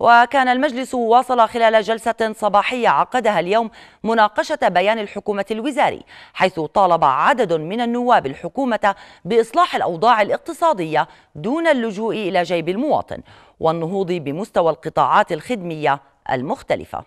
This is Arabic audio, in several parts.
وكان المجلس واصل خلال جلسة صباحية عقدها اليوم مناقشة بيان الحكومة الوزاري حيث طالب عدد من النواب الحكومة بإصلاح الأوضاع الاقتصادية دون اللجوء إلى جيب المواطن والنهوض بمستوى القطاعات الخدمية المختلفة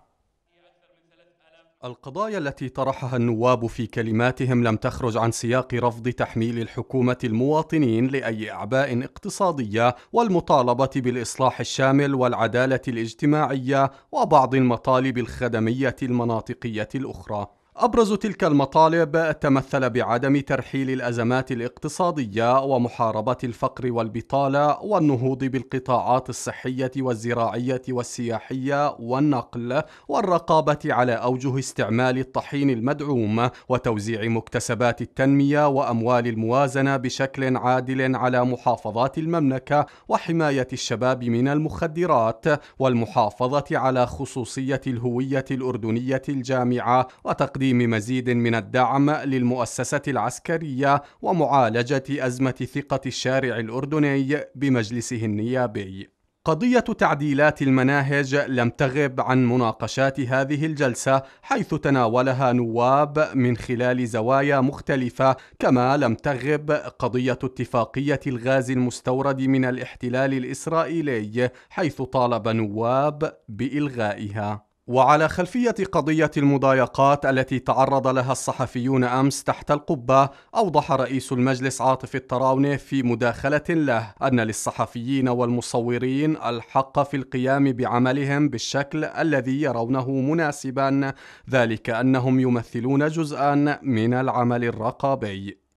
القضايا التي طرحها النواب في كلماتهم لم تخرج عن سياق رفض تحميل الحكومة المواطنين لأي أعباء اقتصادية والمطالبة بالإصلاح الشامل والعدالة الاجتماعية وبعض المطالب الخدمية المناطقية الأخرى أبرز تلك المطالب تمثل بعدم ترحيل الأزمات الاقتصادية ومحاربة الفقر والبطالة والنهوض بالقطاعات الصحية والزراعية والسياحية والنقل والرقابة على أوجه استعمال الطحين المدعوم وتوزيع مكتسبات التنمية وأموال الموازنة بشكل عادل على محافظات المملكة وحماية الشباب من المخدرات والمحافظة على خصوصية الهوية الأردنية الجامعة وتقديم تقديم مزيد من الدعم للمؤسسة العسكرية ومعالجة أزمة ثقة الشارع الأردني بمجلسه النيابي. قضية تعديلات المناهج لم تغب عن مناقشات هذه الجلسة حيث تناولها نواب من خلال زوايا مختلفة كما لم تغب قضية اتفاقية الغاز المستورد من الاحتلال الإسرائيلي حيث طالب نواب بإلغائها وعلى خلفية قضية المضايقات التي تعرض لها الصحفيون أمس تحت القبة أوضح رئيس المجلس عاطف التراوني في مداخلة له أن للصحفيين والمصورين الحق في القيام بعملهم بالشكل الذي يرونه مناسبا ذلك أنهم يمثلون جزءا من العمل الرقابي